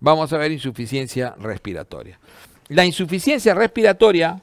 vamos a ver insuficiencia respiratoria. La insuficiencia respiratoria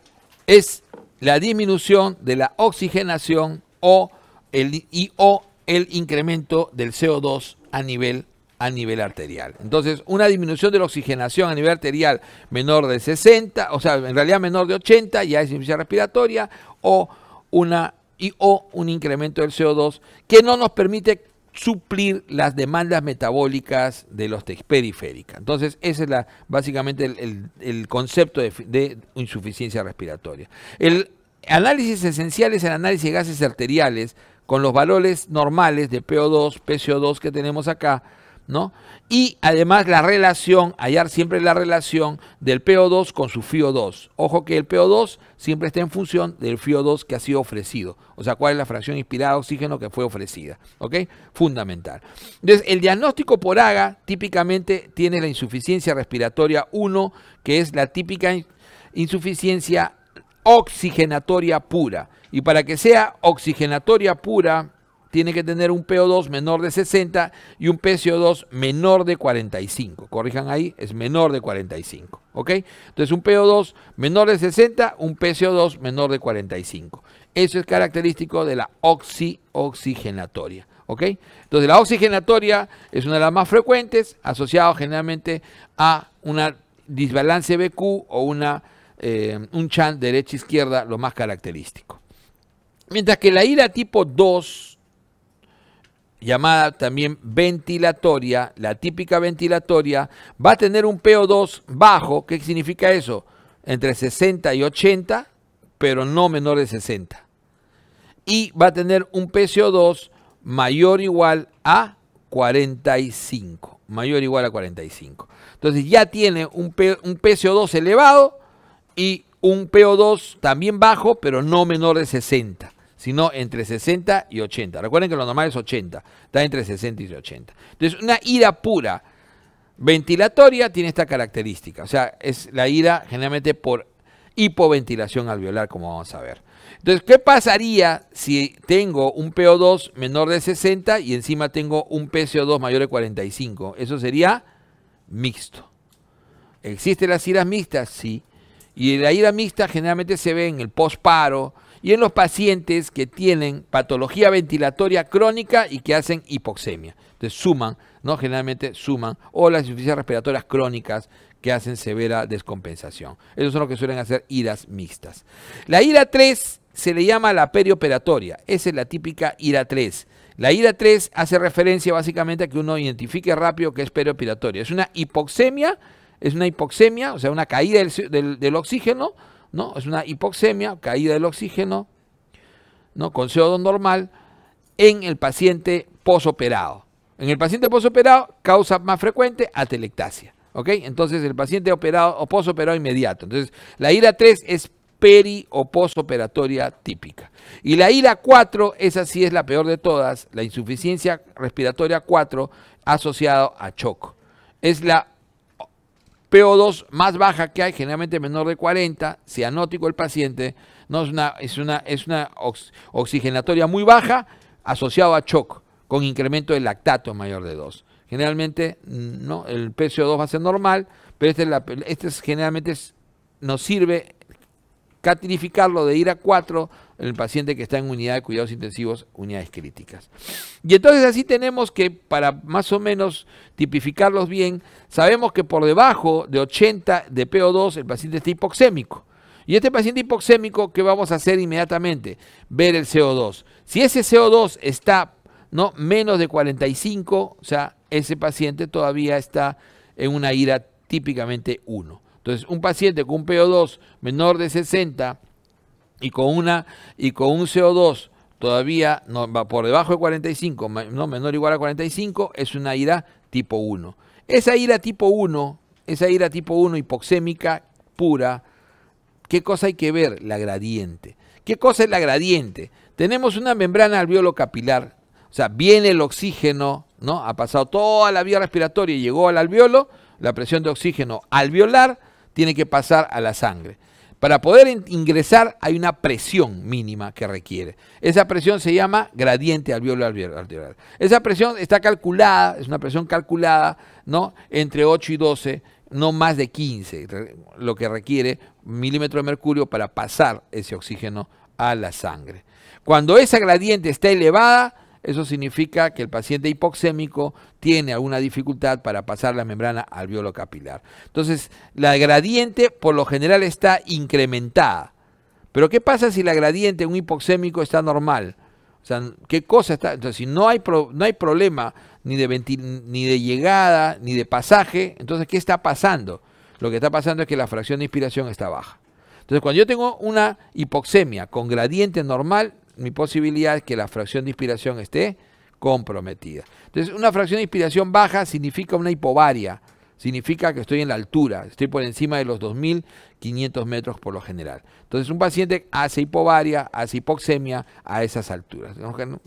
es la disminución de la oxigenación o el, y o el incremento del CO2 a nivel, a nivel arterial. Entonces, una disminución de la oxigenación a nivel arterial menor de 60, o sea, en realidad menor de 80, ya es insuficiencia respiratoria, o una o un incremento del CO2 que no nos permite suplir las demandas metabólicas de los periféricos. Entonces, ese es básicamente el, concepto de, de, insuficiencia respiratoria. El análisis esencial es el análisis de gases arteriales con los valores normales de PO2, PCO2 que tenemos acá, ¿no? Y además la relación, hallar siempre la relación del PO2 con su FIO2. Ojo que el PO2 siempre está en función del FIO2 que ha sido ofrecido. O sea, cuál es la fracción inspirada de oxígeno que fue ofrecida. ¿Ok? Fundamental. Entonces, el diagnóstico por AGA típicamente tiene la insuficiencia respiratoria 1, que es la típica insuficiencia oxigenatoria pura. Y para que sea oxigenatoria pura, tiene que tener un PO2 menor de 60 y un PCO2 menor de 45. Corrijan ahí, es menor de 45. ¿Ok? Entonces un PO2 menor de 60, un PCO2 menor de 45. Eso es característico de la oxi oxigenatoria. ¿Ok? Entonces la oxigenatoria es una de las más frecuentes, asociado generalmente a una disbalance BQ o una, eh, un chan derecha-izquierda, lo más característico. Mientras que la ira tipo 2 llamada también ventilatoria, la típica ventilatoria, va a tener un PO2 bajo, ¿qué significa eso? Entre 60 y 80, pero no menor de 60. Y va a tener un PCO2 mayor o igual a 45, mayor o igual a 45. Entonces ya tiene un, un PCO2 elevado y un PO2 también bajo, pero no menor de 60 sino entre 60 y 80. Recuerden que lo normal es 80, está entre 60 y 80. Entonces, una ira pura ventilatoria tiene esta característica, o sea, es la ira generalmente por hipoventilación alveolar, como vamos a ver. Entonces, ¿qué pasaría si tengo un PO2 menor de 60 y encima tengo un PCO2 mayor de 45? Eso sería mixto. ¿Existen las iras mixtas? Sí. Y la ira mixta generalmente se ve en el posparo, y en los pacientes que tienen patología ventilatoria crónica y que hacen hipoxemia. Entonces suman, ¿no? Generalmente suman, o las insuficiencias respiratorias crónicas que hacen severa descompensación. Esos son los que suelen hacer iras mixtas. La ira 3 se le llama la perioperatoria. Esa es la típica ira 3. La ira 3 hace referencia básicamente a que uno identifique rápido que es perioperatoria. Es una hipoxemia, es una hipoxemia, o sea, una caída del oxígeno es una hipoxemia, caída del oxígeno, ¿no? Con CO2 normal en el paciente posoperado. En el paciente posoperado, causa más frecuente atelectasia. ¿Ok? Entonces, el paciente operado o posoperado inmediato. Entonces, la ira 3 es peri o posoperatoria típica. Y la ira 4, esa sí es la peor de todas, la insuficiencia respiratoria 4 asociado a choco. Es la PO2 más baja que hay, generalmente menor de 40, cianótico el paciente, no es una, es una, es una oxigenatoria muy baja asociado a shock con incremento de lactato mayor de 2. Generalmente mm, no, el PCO2 va a ser normal, pero este, este generalmente nos sirve catrificarlo de ira 4 en el paciente que está en unidad de cuidados intensivos, unidades críticas. Y entonces así tenemos que, para más o menos tipificarlos bien, sabemos que por debajo de 80 de PO2 el paciente está hipoxémico. Y este paciente hipoxémico, ¿qué vamos a hacer inmediatamente? Ver el CO2. Si ese CO2 está ¿no? menos de 45, o sea, ese paciente todavía está en una ira típicamente 1. Entonces, un paciente con un PO2 menor de 60 y con, una, y con un CO2 todavía por debajo de 45, no menor o igual a 45, es una ira tipo 1. Esa ira tipo 1, esa ira tipo 1 hipoxémica pura, ¿qué cosa hay que ver? La gradiente. ¿Qué cosa es la gradiente? Tenemos una membrana alveolo capilar, o sea, viene el oxígeno, ¿no? Ha pasado toda la vía respiratoria y llegó al alveolo, la presión de oxígeno alveolar, tiene que pasar a la sangre. Para poder ingresar hay una presión mínima que requiere. Esa presión se llama gradiente alveolar Esa presión está calculada, es una presión calculada, ¿no? Entre 8 y 12, no más de 15, lo que requiere milímetro de mercurio para pasar ese oxígeno a la sangre. Cuando esa gradiente está elevada, eso significa que el paciente hipoxémico tiene alguna dificultad para pasar la membrana al alveolo capilar. Entonces, la gradiente por lo general está incrementada. Pero ¿qué pasa si la gradiente en un hipoxémico está normal? O sea, ¿qué cosa está? Entonces, si no hay, no hay problema ni de, ni de llegada, ni de pasaje, entonces, ¿qué está pasando? Lo que está pasando es que la fracción de inspiración está baja. Entonces, cuando yo tengo una hipoxemia con gradiente normal, mi posibilidad es que la fracción de inspiración esté comprometida. Entonces, una fracción de inspiración baja significa una hipovaria, significa que estoy en la altura, estoy por encima de los 2.500 metros por lo general. Entonces, un paciente hace hipovaria, hace hipoxemia a esas alturas,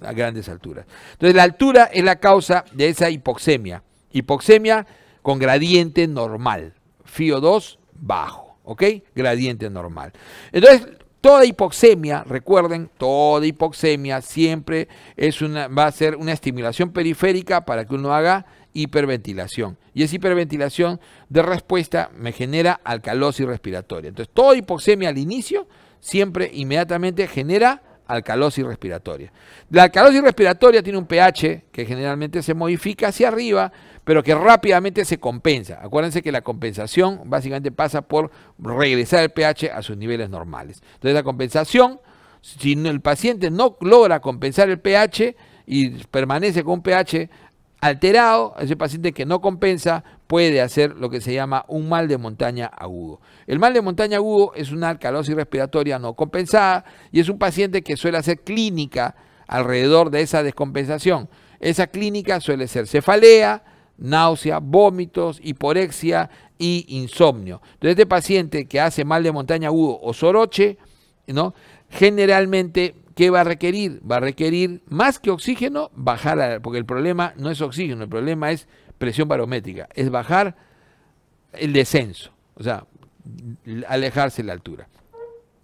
a grandes alturas. Entonces, la altura es la causa de esa hipoxemia. Hipoxemia con gradiente normal, FIO2 bajo. ¿ok? Gradiente normal. Entonces, Toda hipoxemia, recuerden, toda hipoxemia siempre es una, va a ser una estimulación periférica para que uno haga hiperventilación. Y esa hiperventilación de respuesta me genera alcalosis respiratoria. Entonces, toda hipoxemia al inicio siempre inmediatamente genera alcalosis respiratoria. La alcalosis respiratoria tiene un pH que generalmente se modifica hacia arriba, pero que rápidamente se compensa. Acuérdense que la compensación básicamente pasa por regresar el pH a sus niveles normales. Entonces la compensación, si el paciente no logra compensar el pH y permanece con un pH alterado, ese paciente que no compensa puede hacer lo que se llama un mal de montaña agudo. El mal de montaña agudo es una alcalosis respiratoria no compensada y es un paciente que suele hacer clínica alrededor de esa descompensación. Esa clínica suele ser cefalea, náusea, vómitos, hiporexia y insomnio. Entonces, este paciente que hace mal de montaña agudo o soroche, ¿no? generalmente ¿Qué va a requerir? Va a requerir más que oxígeno, bajar, a, porque el problema no es oxígeno, el problema es presión barométrica, es bajar el descenso, o sea, alejarse la altura.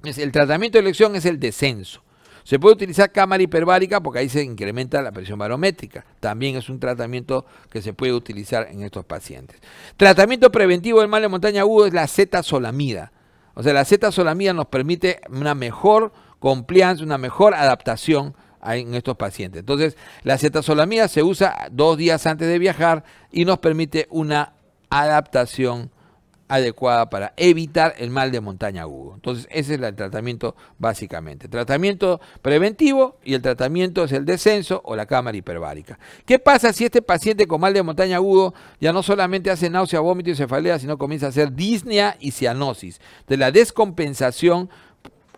El tratamiento de elección es el descenso. Se puede utilizar cámara hiperbárica porque ahí se incrementa la presión barométrica. También es un tratamiento que se puede utilizar en estos pacientes. Tratamiento preventivo del mal de montaña agudo es la Z-solamida. O sea, la z nos permite una mejor compliance, una mejor adaptación en estos pacientes. Entonces, la cetazolamida se usa dos días antes de viajar y nos permite una adaptación adecuada para evitar el mal de montaña agudo. Entonces, ese es el tratamiento básicamente. Tratamiento preventivo y el tratamiento es el descenso o la cámara hiperbárica. ¿Qué pasa si este paciente con mal de montaña agudo ya no solamente hace náusea, vómito y cefalea, sino comienza a hacer disnea y cianosis? De la descompensación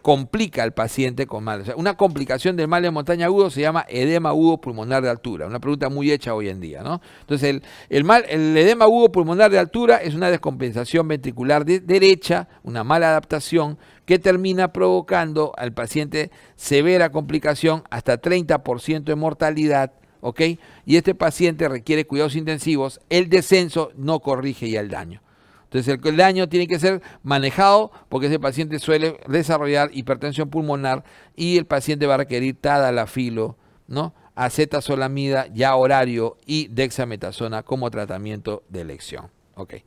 complica al paciente con mal. O sea, una complicación del mal de montaña agudo se llama edema agudo pulmonar de altura. Una pregunta muy hecha hoy en día, ¿no? Entonces, el, mal, el edema agudo pulmonar de altura es una descompensación ventricular de derecha, una mala adaptación que termina provocando al paciente severa complicación, hasta 30% de mortalidad, ¿ok? Y este paciente requiere cuidados intensivos, el descenso no corrige ya el daño. Entonces el, daño tiene que ser manejado porque ese paciente suele desarrollar hipertensión pulmonar y el paciente va a requerir tadalafilo, ¿no? acetasolamida, ya horario y dexametasona como tratamiento de elección. Okay.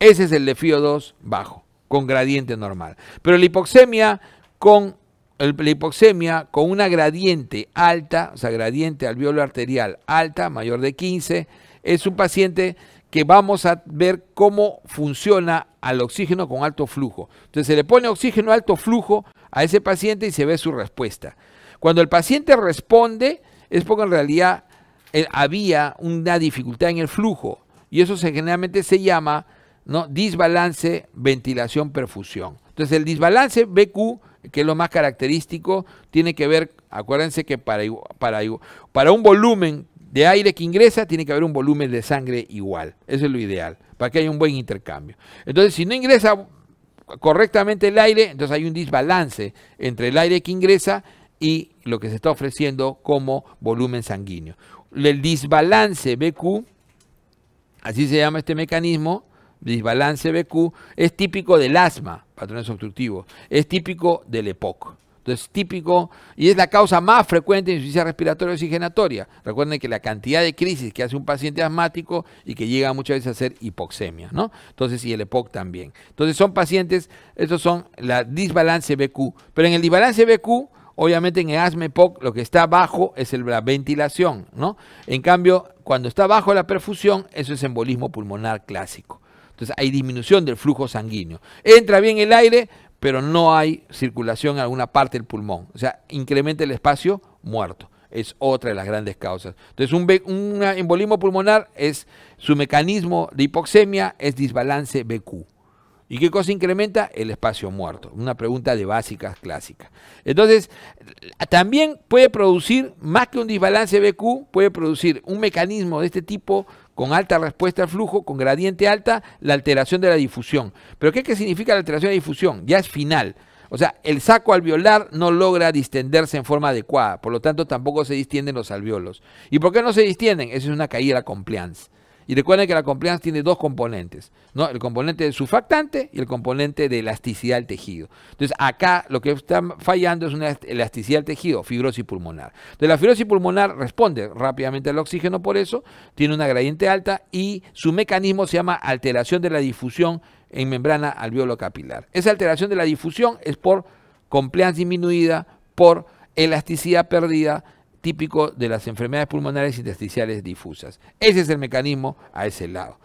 Ese es el de FIO 2 bajo, con gradiente normal. Pero la hipoxemia con la hipoxemia con una gradiente alta, o sea, gradiente alveolo arterial alta, mayor de 15, es un paciente que vamos a ver cómo funciona al oxígeno con alto flujo. Entonces se le pone oxígeno alto flujo a ese paciente y se ve su respuesta. Cuando el paciente responde es porque en realidad eh, había una dificultad en el flujo y eso generalmente se llama ¿no? disbalance ventilación-perfusión. Entonces el disbalance BQ, que es lo más característico, tiene que ver, acuérdense que para, para, para un volumen de aire que ingresa, tiene que haber un volumen de sangre igual. Eso es lo ideal, para que haya un buen intercambio. Entonces, si no ingresa correctamente el aire, entonces hay un desbalance entre el aire que ingresa y lo que se está ofreciendo como volumen sanguíneo. El desbalance BQ, así se llama este mecanismo, desbalance BQ, es típico del asma, patrones obstructivos, es típico del EPOC. Entonces, típico, y es la causa más frecuente de insuficiencia respiratoria oxigenatoria. Recuerden que la cantidad de crisis que hace un paciente asmático y que llega muchas veces a ser hipoxemia, ¿no? Entonces, y el EPOC también. Entonces, son pacientes, estos son la disbalance BQ. Pero en el disbalance BQ, obviamente en el asma EPOC lo que está bajo es la ventilación, ¿no? En cambio, cuando está bajo la perfusión, eso es embolismo pulmonar clásico. Entonces hay disminución del flujo sanguíneo. Entra bien el aire, pero no hay circulación en alguna parte del pulmón. O sea, incrementa el espacio muerto. Es otra de las grandes causas. Entonces, un, un embolismo pulmonar es su mecanismo de hipoxemia, es disbalance BQ. ¿Y qué cosa incrementa? El espacio muerto. Una pregunta de básicas clásicas. Entonces, también puede producir, más que un desbalance BQ, puede producir un mecanismo de este tipo con alta respuesta al flujo, con gradiente alta, la alteración de la difusión. ¿Pero qué, significa la alteración de la difusión? Ya es final. O sea, el saco alveolar no logra distenderse en forma adecuada, por lo tanto tampoco se distienden los alveolos. ¿Y por qué no se distienden? Esa es una caída compliance. Y recuerden que la compliance tiene dos componentes, ¿no? El componente de surfactante y el componente de elasticidad del tejido. Entonces, acá lo que está fallando es una elasticidad del tejido, fibrosis pulmonar. de la fibrosis pulmonar responde rápidamente al oxígeno por eso, tiene una gradiente alta y su mecanismo se llama alteración de la difusión en membrana alveolo capilar. Esa alteración de la difusión es por compliance disminuida, por elasticidad perdida, típico de las enfermedades pulmonares intersticiales difusas. Ese es el mecanismo a ese lado.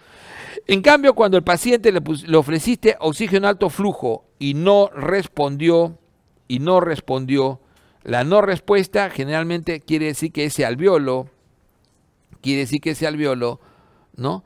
En cambio, cuando el paciente le, ofreciste oxígeno alto flujo y no respondió, y no respondió, la no respuesta generalmente quiere decir que ese alveolo, quiere decir que ese alveolo, ¿no?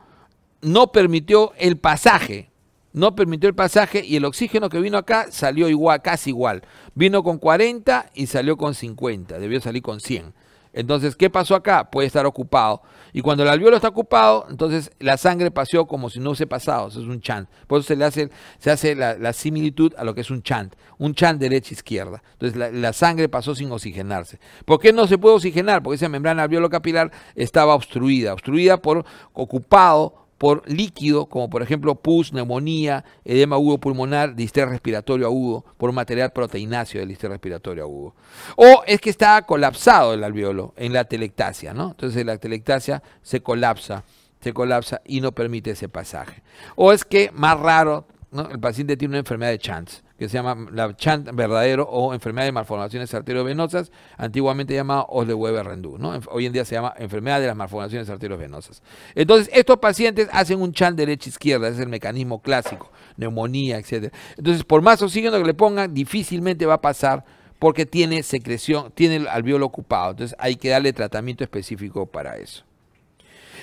No permitió el pasaje, no permitió el pasaje y el oxígeno que vino acá salió igual, casi igual. Vino con 40 y salió con 50, debió salir con 100. Entonces, ¿qué pasó acá? Puede estar ocupado. Y cuando el alveolo está ocupado, entonces la sangre pasó como si no hubiese pasado. Eso es un chant. Por eso se le hace, se hace la, similitud a lo que es un chant. Un chant derecha-izquierda. Entonces la, sangre pasó sin oxigenarse. ¿Por qué no se puede oxigenar? Porque esa membrana alveolo capilar estaba obstruida. Obstruida por ocupado por líquido, como por ejemplo pus, neumonía, edema agudo pulmonar, distrés respiratorio agudo, por material proteináceo del distrés respiratorio agudo. O es que está colapsado el alveolo en la telectasia, ¿no? Entonces la telectasia se colapsa, se colapsa y no permite ese pasaje. O es que, más raro, el paciente tiene una enfermedad de Chance que se llama la Chant verdadero o enfermedad de malformaciones arteriovenosas, antiguamente llamada Osle-Weber-Rendu, rendú ¿no? Hoy en día se llama enfermedad de las malformaciones arteriovenosas. Entonces, estos pacientes hacen un Chant derecha-izquierda, es el mecanismo clásico, neumonía, etc. Entonces, por más oxígeno que le pongan, difícilmente va a pasar porque tiene secreción, tiene el alveolo ocupado, entonces hay que darle tratamiento específico para eso.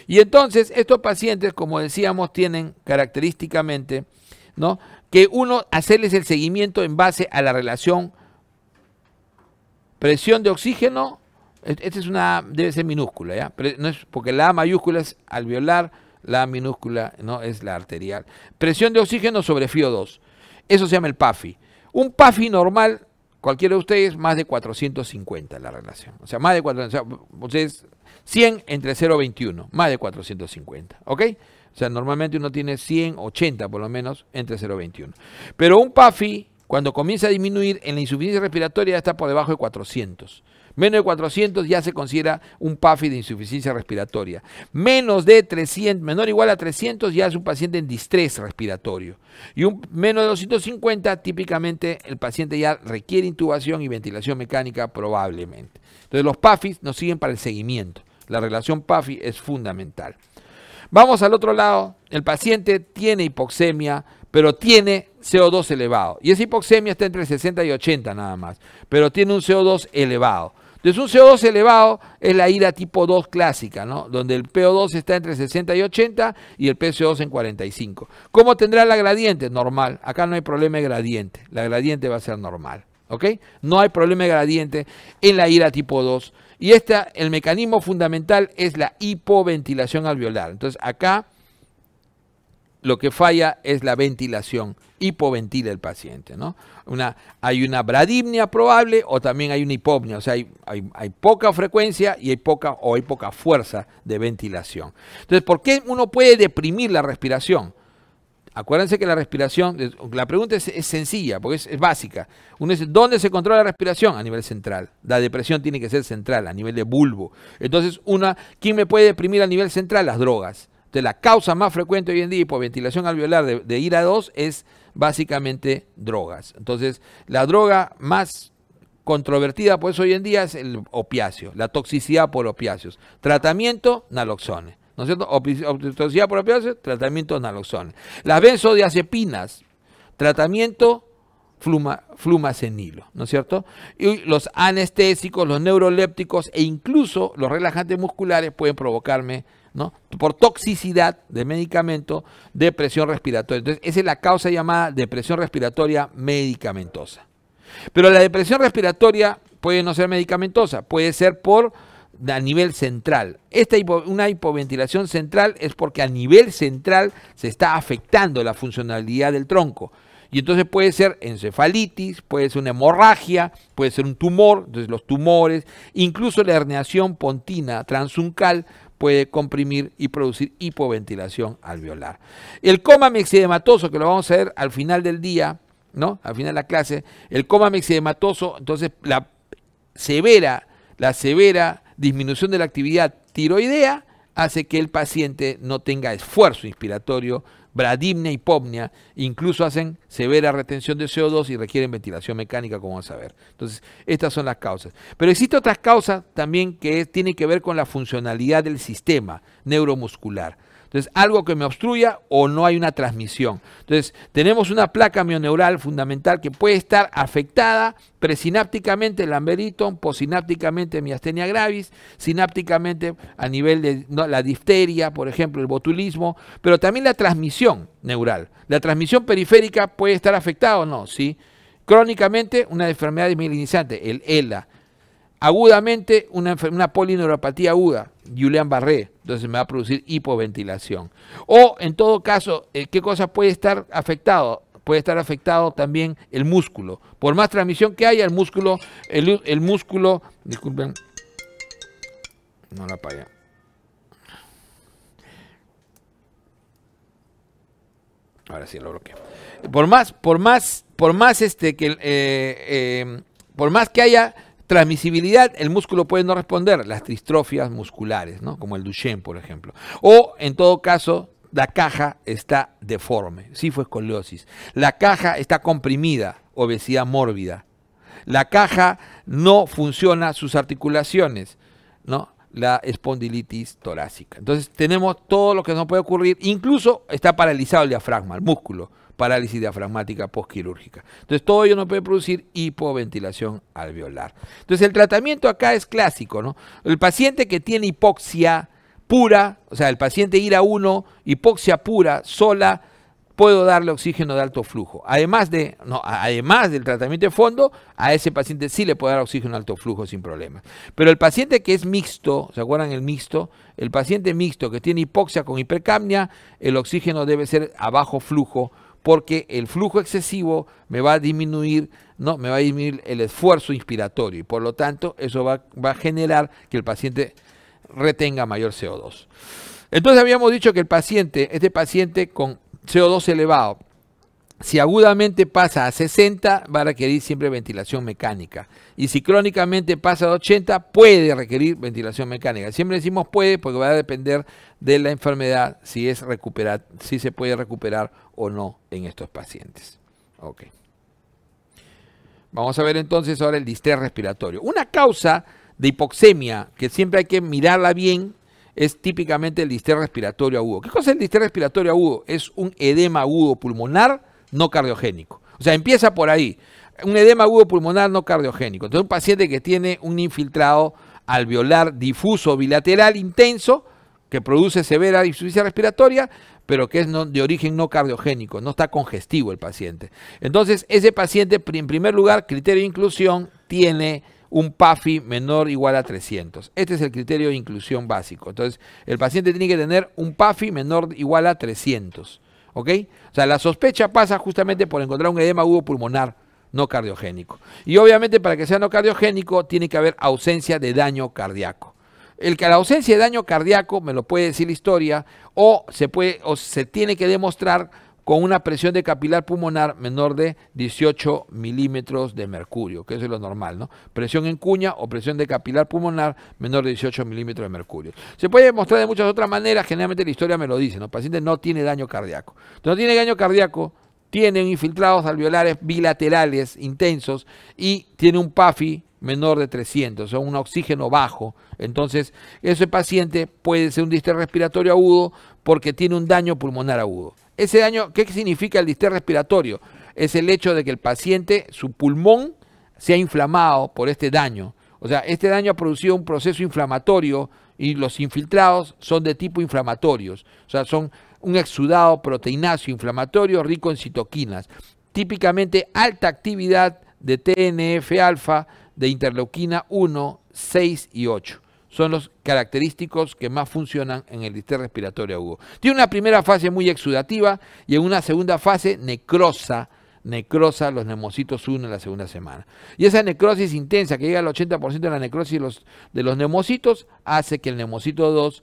Y entonces, estos pacientes, como decíamos, tienen característicamente, ¿no? que uno hacerles el seguimiento en base a la relación presión de oxígeno, e-, esta es una, debe ser minúscula, ¿ya? no es, porque la mayúscula es alveolar, la minúscula no es la arterial. Presión de oxígeno sobre FIO2. Eso se llama el PAFI. Un PAFI normal, cualquiera de ustedes, más de 450 la relación. O sea, más de 450. O ustedes 100 entre 0,21, más de 450. ¿Ok? O sea, normalmente uno tiene 180 por lo menos entre 0 y 21. Pero un PAFI, cuando comienza a disminuir en la insuficiencia respiratoria, está por debajo de 400. Menos de 400 ya se considera un PAFI de insuficiencia respiratoria. Menos de 300, menor o igual a 300 ya es un paciente en distrés respiratorio. Y un, menos de 250 típicamente el paciente ya requiere intubación y ventilación mecánica probablemente. Entonces los PAFIs nos siguen para el seguimiento. La relación PAFI es fundamental. Vamos al otro lado. El paciente tiene hipoxemia, pero tiene CO2 elevado. Y esa hipoxemia está entre 60 y 80 nada más, pero tiene un CO2 elevado. Entonces un CO2 elevado es la ira tipo 2 clásica, ¿no? Donde el PO2 está entre 60 y 80 y el PCO2 en 45. ¿Cómo tendrá la gradiente? Normal. Acá no hay problema de gradiente. La gradiente va a ser normal. ¿Ok? No hay problema de gradiente en la ira tipo 2 y el mecanismo fundamental es la hipoventilación alveolar. Entonces acá lo que falla es la ventilación, hipoventila el paciente. ¿no? Una, hay una bradipnia probable o también hay una hipopnia, o sea, hay, hay, poca frecuencia y hay poca, o hay poca fuerza de ventilación. Entonces, ¿por qué uno puede deprimir la respiración? Acuérdense que la respiración, la pregunta es, sencilla, porque es, básica. Uno ¿dónde se controla la respiración? A nivel central. La depresión tiene que ser central, a nivel de bulbo. Entonces, una, ¿quién me puede deprimir a nivel central? Las drogas. Entonces, la causa más frecuente hoy en día, por ventilación alveolar de, de ira 2, es básicamente drogas. Entonces, la droga más controvertida pues hoy en día es el opiáceo, la toxicidad por opiáceos. Tratamiento, naloxone. ¿no es cierto? Obstetricidad por tratamiento naloxona Las benzodiazepinas, tratamiento fluma, flumacenilo, ¿no es cierto? Y los anestésicos, los neurolépticos e incluso los relajantes musculares pueden provocarme, ¿no? Por toxicidad de medicamento, depresión respiratoria. Entonces, esa es la causa llamada depresión respiratoria medicamentosa. Pero la depresión respiratoria puede no ser medicamentosa, puede ser por a nivel central. Esta una hipoventilación central es porque a nivel central se está afectando la funcionalidad del tronco. Y entonces puede ser encefalitis, puede ser una hemorragia, puede ser un tumor, entonces los tumores, incluso la herniación pontina transuncal puede comprimir y producir hipoventilación alveolar. El coma mexidematoso que lo vamos a ver al final del día, ¿no? Al final de la clase, el coma mexidematoso entonces la severa, la severa disminución de la actividad tiroidea hace que el paciente no tenga esfuerzo inspiratorio, bradimnia, hipopnia, incluso hacen severa retención de CO2 y requieren ventilación mecánica, como vamos a ver. Entonces, estas son las causas. Pero existen otras causas también que tienen que ver con la funcionalidad del sistema neuromuscular. Entonces, algo que me obstruya o no hay una transmisión. Entonces, tenemos una placa mioneural fundamental que puede estar afectada presinápticamente el lamberiton, posinápticamente miastenia gravis, sinápticamente a nivel de la difteria, por ejemplo, el botulismo, pero también la transmisión neural. La transmisión periférica puede estar afectada o no, ¿sí? Crónicamente, una enfermedad desmielinizante, el ELA agudamente una, una polineuropatía aguda, Julian Barré, entonces me va a producir hipoventilación. O en todo caso, eh, ¿qué cosa puede estar afectado? Puede estar afectado también el músculo. Por más transmisión que haya, el músculo, el, músculo, disculpen, no la palla. Ahora sí lo bloqueo. Por más, por más, por más este que eh, eh, por más que haya Transmisibilidad, el músculo puede no responder, las tristrofias musculares, ¿no? como el Duchenne, por ejemplo. O, en todo caso, la caja está deforme, si fue escoliosis. La caja está comprimida, obesidad mórbida. La caja no funciona sus articulaciones, ¿no? la espondilitis torácica. Entonces tenemos todo lo que nos puede ocurrir, incluso está paralizado el diafragma, el músculo parálisis diafragmática posquirúrgica. Entonces todo ello no puede producir hipoventilación alveolar. Entonces el tratamiento acá es clásico, ¿no? El paciente que tiene hipoxia pura, o sea, el paciente ir a uno, hipoxia pura, sola, puedo darle oxígeno de alto flujo. Además, de, además del tratamiento de fondo, a ese paciente sí le puedo dar oxígeno de alto flujo sin problemas. Pero el paciente que es mixto, ¿se acuerdan el mixto? El paciente mixto que tiene hipoxia con hipercapnia, el oxígeno debe ser a bajo flujo porque el flujo excesivo me va a disminuir, ¿no? me va a disminuir el esfuerzo inspiratorio y por lo tanto eso va, va a generar que el paciente retenga mayor CO2. Entonces habíamos dicho que el paciente, este paciente con CO2 elevado si agudamente pasa a 60, va a requerir siempre ventilación mecánica. Y si crónicamente pasa a 80, puede requerir ventilación mecánica. Siempre decimos puede porque va a depender de la enfermedad, si, es recuperar, si se puede recuperar o no en estos pacientes. Ok. Vamos a ver entonces ahora el distrés respiratorio. Una causa de hipoxemia que siempre hay que mirarla bien es típicamente el distrés respiratorio agudo. ¿Qué cosa es el distrés respiratorio agudo? Es un edema agudo pulmonar no cardiogénico. O sea, empieza por ahí. Un edema agudo pulmonar no cardiogénico. Entonces, un paciente que tiene un infiltrado alveolar difuso bilateral intenso, que produce severa insuficiencia respiratoria, pero que es de origen no cardiogénico, no está congestivo el paciente. Entonces, ese paciente, en primer lugar, criterio de inclusión, tiene un PAFI menor o igual a 300. Este es el criterio de inclusión básico. Entonces, el paciente tiene que tener un PAFI menor o igual a 300. ¿ok? O sea, la sospecha pasa justamente por encontrar un edema agudo pulmonar no cardiogénico. Y obviamente para que sea no cardiogénico tiene que haber ausencia de daño cardíaco. El que la ausencia de daño cardíaco, me lo puede decir la historia, o se, puede, o se tiene que demostrar con una presión de capilar pulmonar menor de 18 milímetros de mercurio, que eso es lo normal, ¿no? Presión en cuña o presión de capilar pulmonar menor de 18 milímetros de mercurio. Se puede demostrar de muchas otras maneras, generalmente la historia me lo dice, ¿no? El paciente no tiene daño cardíaco. no tiene daño cardíaco, tiene infiltrados alveolares bilaterales intensos y tiene un PAFI menor de 300, o un oxígeno bajo. Entonces, ese paciente puede ser un distrés respiratorio agudo porque tiene un daño pulmonar agudo. Ese daño, ¿qué significa el distrés respiratorio? Es el hecho de que el paciente, su pulmón, se ha inflamado por este daño. O sea, este daño ha producido un proceso inflamatorio y los infiltrados son de tipo inflamatorios. O sea, son un exudado proteináceo inflamatorio rico en citoquinas. Típicamente alta actividad de TNF alfa, de interleuquina 1, 6 y 8. Son los característicos que más funcionan en el lister respiratorio agudo. Tiene una primera fase muy exudativa y en una segunda fase necrosa, necrosa los neumocitos 1 en la segunda semana. Y esa necrosis intensa que llega al 80% de la necrosis de los, de los neumocitos hace que el neumocito 2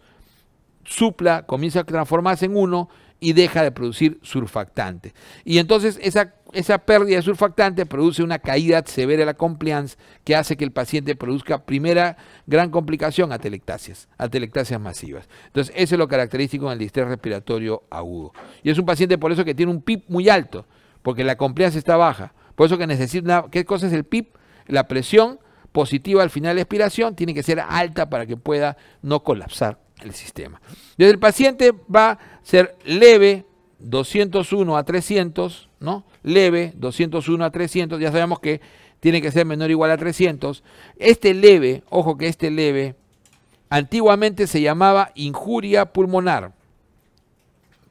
supla, comienza a transformarse en 1 y deja de producir surfactante. Y entonces esa esa pérdida de surfactante produce una caída severa de la compliance que hace que el paciente produzca primera gran complicación, atelectasias, atelectasias masivas. Entonces, eso es lo característico del distrés respiratorio agudo. Y es un paciente por eso que tiene un PIP muy alto, porque la compliance está baja. Por eso que necesita ¿qué cosa es el PIP? La presión positiva al final de la expiración tiene que ser alta para que pueda no colapsar el sistema. Entonces, el paciente va a ser leve, 201 a 300, ¿no? Leve, 201 a 300, ya sabemos que tiene que ser menor o igual a 300. Este leve, ojo que este leve, antiguamente se llamaba injuria pulmonar.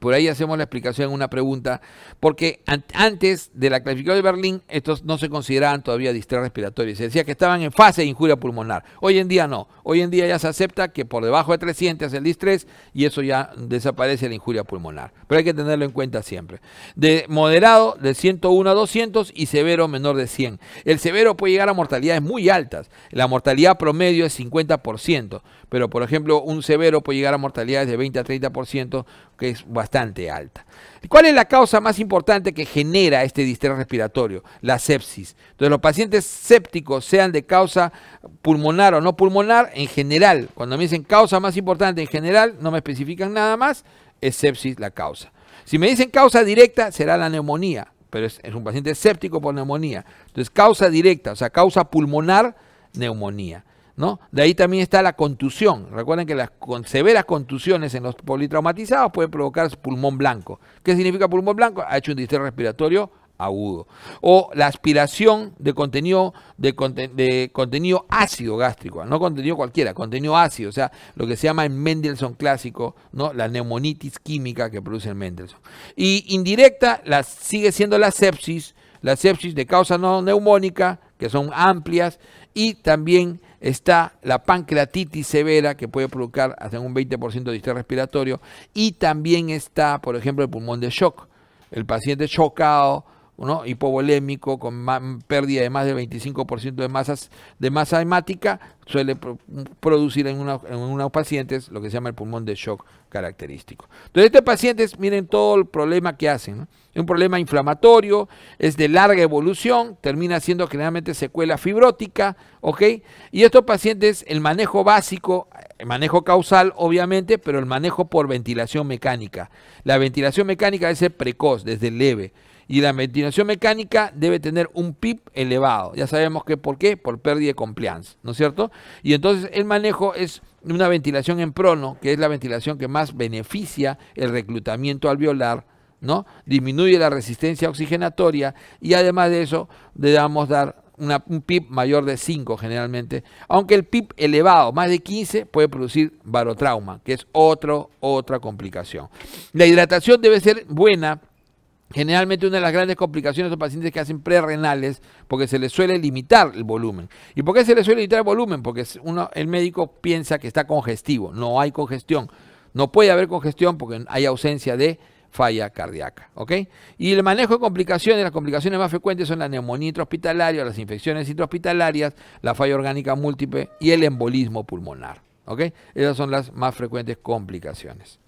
Por ahí hacemos la explicación en una pregunta, porque antes de la clasificación de Berlín, estos no se consideraban todavía distrés respiratorio. Se decía que estaban en fase de injuria pulmonar. Hoy en día no. Hoy en día ya se acepta que por debajo de 300 es el distrés y eso ya desaparece la injuria pulmonar. Pero hay que tenerlo en cuenta siempre. De moderado, de 101 a 200 y severo menor de 100. El severo puede llegar a mortalidades muy altas. La mortalidad promedio es 50% pero por ejemplo un severo puede llegar a mortalidades de 20 a 30%, que es bastante alta. ¿Cuál es la causa más importante que genera este distrés respiratorio? La sepsis. Entonces los pacientes sépticos, sean de causa pulmonar o no pulmonar, en general, cuando me dicen causa más importante en general, no me especifican nada más, es sepsis la causa. Si me dicen causa directa, será la neumonía, pero es, un paciente séptico por neumonía. Entonces, causa directa, o sea, causa pulmonar, neumonía. De ahí también está la contusión. Recuerden que las con severas contusiones en los politraumatizados pueden provocar pulmón blanco. ¿Qué significa pulmón blanco? Ha hecho un distrés respiratorio agudo. O la aspiración de contenido, de, contenido ácido gástrico, no contenido cualquiera, contenido ácido, o sea, lo que se llama en Mendelssohn clásico, ¿no? la neumonitis química que produce el Mendelssohn. Y indirecta la, sigue siendo la sepsis, la sepsis de causa no neumónica, que son amplias, y también está la pancreatitis severa, que puede provocar hasta un 20% de distrés respiratorio, y también está, por ejemplo, el pulmón de shock. El paciente chocado hipovolémico, con pérdida de más del 25% de, de masa hemática, suele producir en, unos pacientes lo que se llama el pulmón de shock característico. Entonces, estos pacientes, miren todo el problema que hacen. Es un problema inflamatorio, es de larga evolución, termina siendo generalmente secuela fibrótica, ¿ok? Y estos pacientes, el manejo básico, el manejo causal, obviamente, pero el manejo por ventilación mecánica. La ventilación mecánica debe ser precoz, desde leve y la ventilación mecánica debe tener un PIB elevado. Ya sabemos que por qué, por pérdida de compliance, ¿no es cierto? Y entonces el manejo es una ventilación en prono, que es la ventilación que más beneficia el reclutamiento alveolar, ¿no? Disminuye la resistencia oxigenatoria y además de eso debemos dar un PIB mayor de 5 generalmente, aunque el PIB elevado, más de 15, puede producir barotrauma, que es otra complicación. La hidratación debe ser buena Generalmente una de las grandes complicaciones son pacientes que hacen prerrenales porque se les suele limitar el volumen. ¿Y por qué se les suele limitar el volumen? Porque el médico piensa que está congestivo, no hay congestión. No puede haber congestión porque hay ausencia de falla cardíaca. Y el manejo de complicaciones, las complicaciones más frecuentes son la neumonía hospitalaria las infecciones intrahospitalarias, la falla orgánica múltiple y el embolismo pulmonar. Esas son las más frecuentes complicaciones.